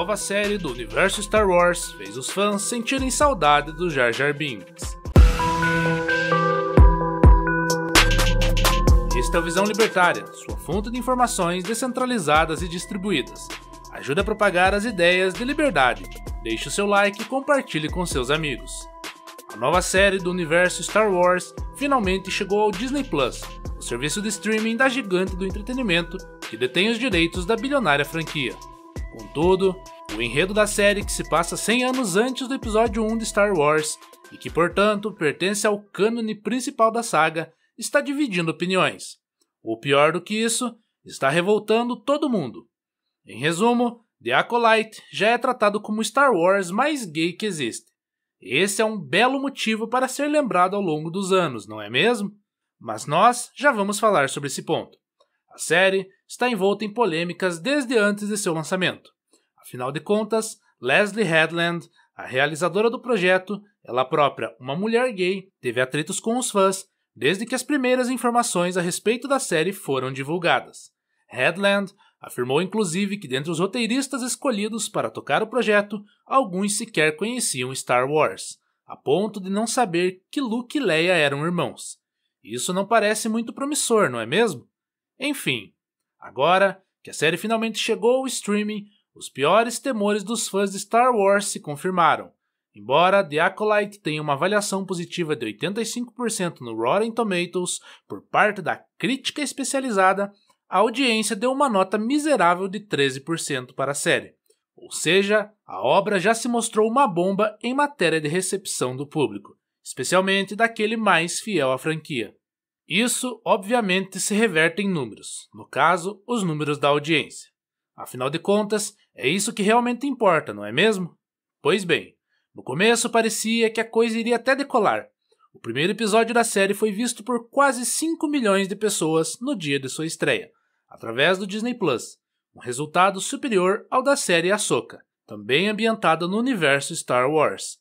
nova série do universo Star Wars fez os fãs sentirem saudade do Jar Jar Binks. Esta é a Visão Libertária, sua fonte de informações descentralizadas e distribuídas. Ajuda a propagar as ideias de liberdade. Deixe o seu like e compartilhe com seus amigos. A nova série do universo Star Wars finalmente chegou ao Disney Plus, o serviço de streaming da gigante do entretenimento que detém os direitos da bilionária franquia. Contudo, o enredo da série que se passa 100 anos antes do episódio 1 de Star Wars e que, portanto, pertence ao cânone principal da saga, está dividindo opiniões. O pior do que isso, está revoltando todo mundo. Em resumo, The Acolyte já é tratado como o Star Wars mais gay que existe. Esse é um belo motivo para ser lembrado ao longo dos anos, não é mesmo? Mas nós já vamos falar sobre esse ponto. A série está envolta em polêmicas desde antes de seu lançamento. Afinal de contas, Leslie Headland, a realizadora do projeto, ela própria, uma mulher gay, teve atritos com os fãs desde que as primeiras informações a respeito da série foram divulgadas. Headland afirmou inclusive que dentre os roteiristas escolhidos para tocar o projeto, alguns sequer conheciam Star Wars, a ponto de não saber que Luke e Leia eram irmãos. Isso não parece muito promissor, não é mesmo? Enfim, agora que a série finalmente chegou ao streaming, os piores temores dos fãs de Star Wars se confirmaram. Embora The Acolyte tenha uma avaliação positiva de 85% no Rotten Tomatoes por parte da crítica especializada, a audiência deu uma nota miserável de 13% para a série. Ou seja, a obra já se mostrou uma bomba em matéria de recepção do público, especialmente daquele mais fiel à franquia. Isso, obviamente, se reverte em números, no caso, os números da audiência. Afinal de contas, é isso que realmente importa, não é mesmo? Pois bem, no começo parecia que a coisa iria até decolar. O primeiro episódio da série foi visto por quase 5 milhões de pessoas no dia de sua estreia, através do Disney Plus, um resultado superior ao da série Ahsoka, também ambientada no universo Star Wars.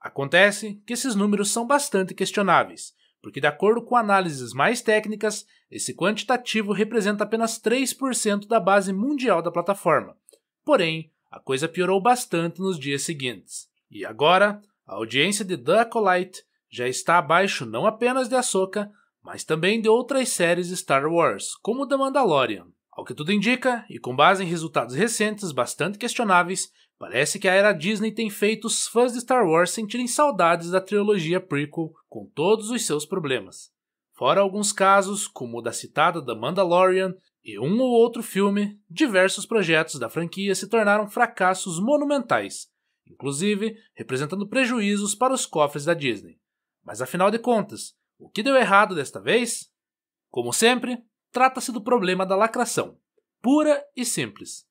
Acontece que esses números são bastante questionáveis porque, de acordo com análises mais técnicas, esse quantitativo representa apenas 3% da base mundial da plataforma. Porém, a coisa piorou bastante nos dias seguintes. E agora, a audiência de The Acolyte já está abaixo não apenas de Ahsoka, mas também de outras séries Star Wars, como The Mandalorian. Ao que tudo indica, e com base em resultados recentes bastante questionáveis, parece que a era Disney tem feito os fãs de Star Wars sentirem saudades da trilogia prequel com todos os seus problemas, fora alguns casos, como o da citada The Mandalorian, e um ou outro filme, diversos projetos da franquia se tornaram fracassos monumentais, inclusive representando prejuízos para os cofres da Disney. Mas afinal de contas, o que deu errado desta vez? Como sempre, trata-se do problema da lacração, pura e simples.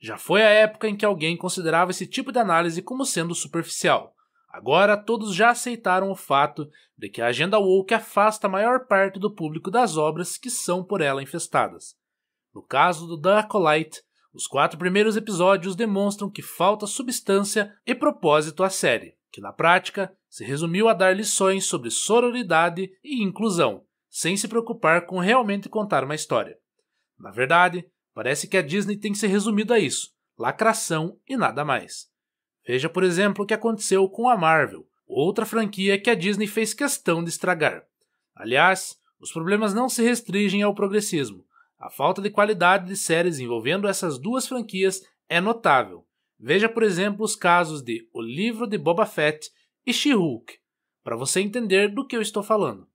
Já foi a época em que alguém considerava esse tipo de análise como sendo superficial, Agora todos já aceitaram o fato de que a agenda woke afasta a maior parte do público das obras que são por ela infestadas. No caso do The Acolyte, os quatro primeiros episódios demonstram que falta substância e propósito à série, que na prática se resumiu a dar lições sobre sororidade e inclusão, sem se preocupar com realmente contar uma história. Na verdade, parece que a Disney tem se resumido a isso: lacração e nada mais. Veja, por exemplo, o que aconteceu com a Marvel, outra franquia que a Disney fez questão de estragar. Aliás, os problemas não se restringem ao progressismo. A falta de qualidade de séries envolvendo essas duas franquias é notável. Veja, por exemplo, os casos de O Livro de Boba Fett e She-Hulk, para você entender do que eu estou falando.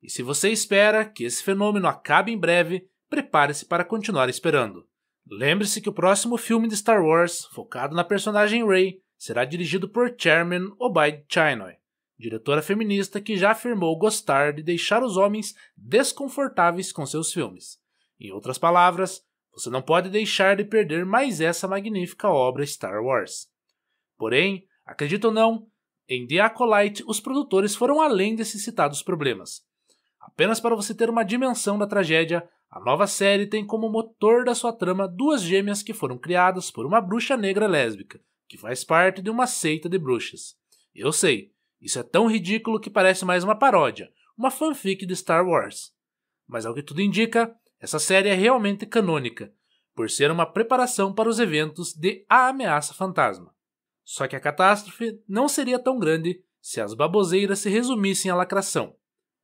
E se você espera que esse fenômeno acabe em breve, prepare-se para continuar esperando. Lembre-se que o próximo filme de Star Wars, focado na personagem Rey, será dirigido por Chairman Obaid Chinoy, diretora feminista que já afirmou gostar de deixar os homens desconfortáveis com seus filmes. Em outras palavras, você não pode deixar de perder mais essa magnífica obra Star Wars. Porém, acredito ou não, em The Acolyte os produtores foram além desses citados problemas. Apenas para você ter uma dimensão da tragédia, a nova série tem como motor da sua trama duas gêmeas que foram criadas por uma bruxa negra lésbica, que faz parte de uma seita de bruxas. Eu sei, isso é tão ridículo que parece mais uma paródia, uma fanfic de Star Wars. Mas ao que tudo indica, essa série é realmente canônica, por ser uma preparação para os eventos de A Ameaça Fantasma. Só que a catástrofe não seria tão grande se as baboseiras se resumissem à lacração.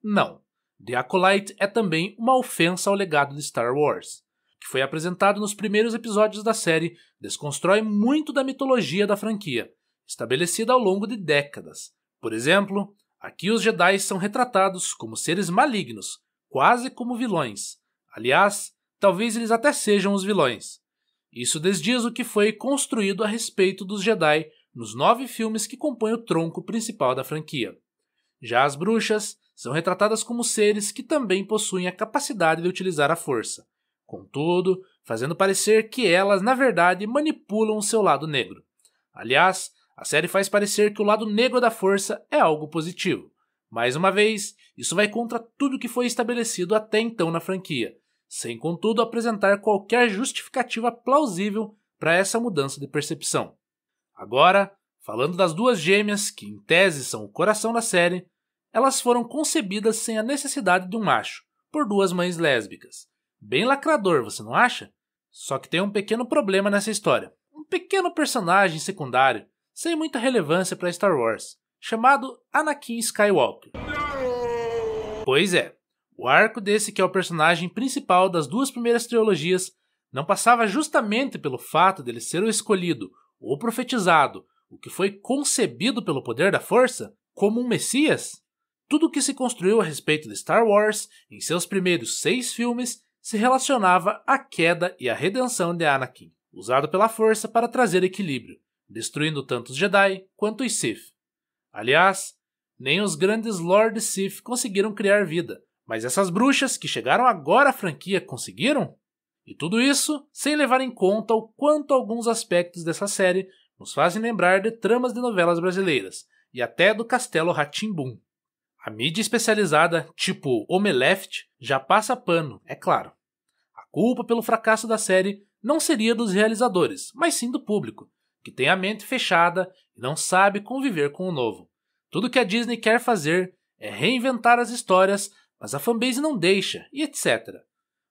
Não, The Acolyte é também uma ofensa ao legado de Star Wars que foi apresentado nos primeiros episódios da série, desconstrói muito da mitologia da franquia, estabelecida ao longo de décadas. Por exemplo, aqui os Jedi são retratados como seres malignos, quase como vilões. Aliás, talvez eles até sejam os vilões. Isso desdiz o que foi construído a respeito dos Jedi nos nove filmes que compõem o tronco principal da franquia. Já as bruxas são retratadas como seres que também possuem a capacidade de utilizar a força, Contudo, fazendo parecer que elas, na verdade, manipulam seu lado negro. Aliás, a série faz parecer que o lado negro da força é algo positivo. Mais uma vez, isso vai contra tudo que foi estabelecido até então na franquia, sem contudo apresentar qualquer justificativa plausível para essa mudança de percepção. Agora, falando das duas gêmeas, que em tese são o coração da série, elas foram concebidas sem a necessidade de um macho, por duas mães lésbicas. Bem lacrador, você não acha? Só que tem um pequeno problema nessa história. Um pequeno personagem secundário, sem muita relevância para Star Wars, chamado Anakin Skywalker. Pois é, o arco desse que é o personagem principal das duas primeiras trilogias não passava justamente pelo fato dele ser o escolhido, ou profetizado, o que foi concebido pelo poder da força, como um messias? Tudo o que se construiu a respeito de Star Wars em seus primeiros seis filmes se relacionava à queda e à redenção de Anakin, usado pela força para trazer equilíbrio, destruindo tanto os Jedi quanto os Sith. Aliás, nem os grandes Lord Sith conseguiram criar vida, mas essas bruxas que chegaram agora à franquia conseguiram? E tudo isso sem levar em conta o quanto alguns aspectos dessa série nos fazem lembrar de tramas de novelas brasileiras e até do Castelo Ratimbum. A mídia especializada, tipo Omeleft, já passa pano, é claro. A culpa pelo fracasso da série não seria dos realizadores, mas sim do público, que tem a mente fechada e não sabe conviver com o novo. Tudo que a Disney quer fazer é reinventar as histórias, mas a fanbase não deixa, e etc.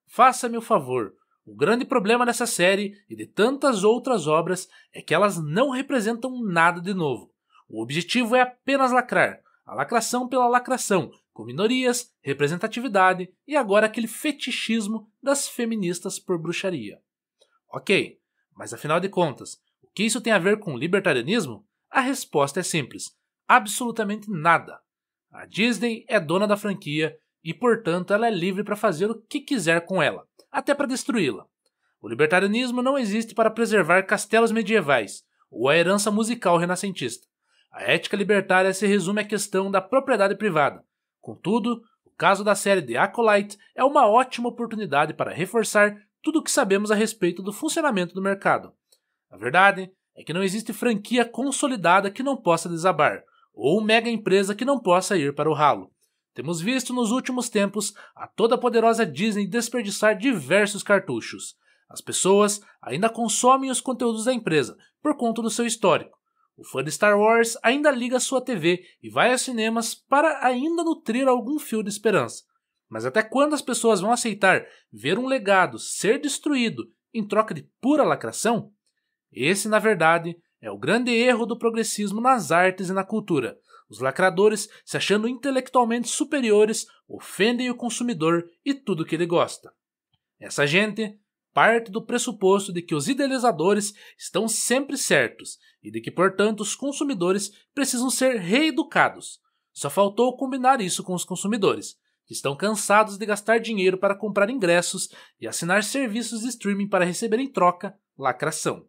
Faça-me o favor, o grande problema dessa série e de tantas outras obras é que elas não representam nada de novo. O objetivo é apenas lacrar, a lacração pela lacração, com minorias, representatividade e agora aquele fetichismo das feministas por bruxaria. Ok, mas afinal de contas, o que isso tem a ver com libertarianismo? A resposta é simples: absolutamente nada. A Disney é dona da franquia e, portanto, ela é livre para fazer o que quiser com ela, até para destruí-la. O libertarianismo não existe para preservar castelos medievais ou a herança musical renascentista. A ética libertária se resume à questão da propriedade privada. Contudo, o caso da série The Acolyte é uma ótima oportunidade para reforçar tudo o que sabemos a respeito do funcionamento do mercado. A verdade é que não existe franquia consolidada que não possa desabar, ou mega empresa que não possa ir para o ralo. Temos visto nos últimos tempos a toda poderosa Disney desperdiçar diversos cartuchos. As pessoas ainda consomem os conteúdos da empresa por conta do seu histórico, o fã de Star Wars ainda liga sua TV e vai aos cinemas para ainda nutrir algum fio de esperança. Mas até quando as pessoas vão aceitar ver um legado ser destruído em troca de pura lacração? Esse, na verdade, é o grande erro do progressismo nas artes e na cultura. Os lacradores, se achando intelectualmente superiores, ofendem o consumidor e tudo que ele gosta. Essa gente parte do pressuposto de que os idealizadores estão sempre certos e de que, portanto, os consumidores precisam ser reeducados. Só faltou combinar isso com os consumidores, que estão cansados de gastar dinheiro para comprar ingressos e assinar serviços de streaming para receber em troca lacração.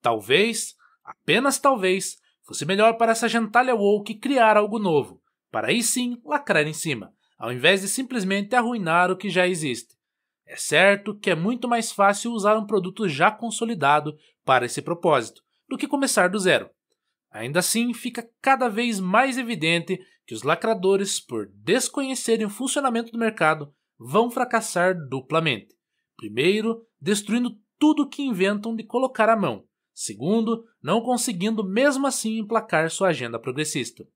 Talvez, apenas talvez, fosse melhor para essa gentalha woke criar algo novo, para aí sim lacrar em cima, ao invés de simplesmente arruinar o que já existe. É certo que é muito mais fácil usar um produto já consolidado para esse propósito do que começar do zero. Ainda assim, fica cada vez mais evidente que os lacradores, por desconhecerem o funcionamento do mercado, vão fracassar duplamente. Primeiro, destruindo tudo que inventam de colocar à mão. Segundo, não conseguindo mesmo assim emplacar sua agenda progressista.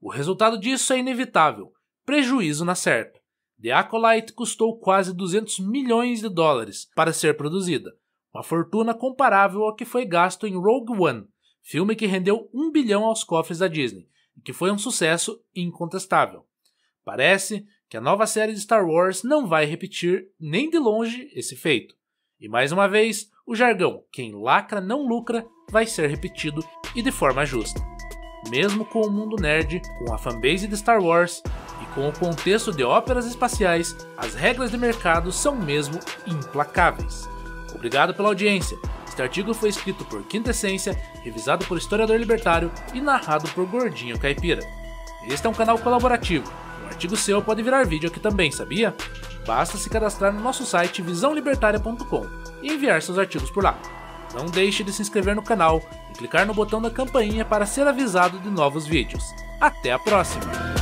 O resultado disso é inevitável: prejuízo na certa. The Acolyte custou quase 200 milhões de dólares para ser produzida, uma fortuna comparável ao que foi gasto em Rogue One, filme que rendeu 1 bilhão aos cofres da Disney e que foi um sucesso incontestável. Parece que a nova série de Star Wars não vai repetir nem de longe esse feito. E mais uma vez, o jargão quem lacra não lucra vai ser repetido e de forma justa. Mesmo com o mundo nerd, com a fanbase de Star Wars, e com o contexto de óperas espaciais, as regras de mercado são mesmo implacáveis. Obrigado pela audiência. Este artigo foi escrito por Quinta Essência, revisado por Historiador Libertário e narrado por Gordinho Caipira. Este é um canal colaborativo. Um artigo seu pode virar vídeo aqui também, sabia? Basta se cadastrar no nosso site visãolibertaria.com e enviar seus artigos por lá. Não deixe de se inscrever no canal e clicar no botão da campainha para ser avisado de novos vídeos. Até a próxima!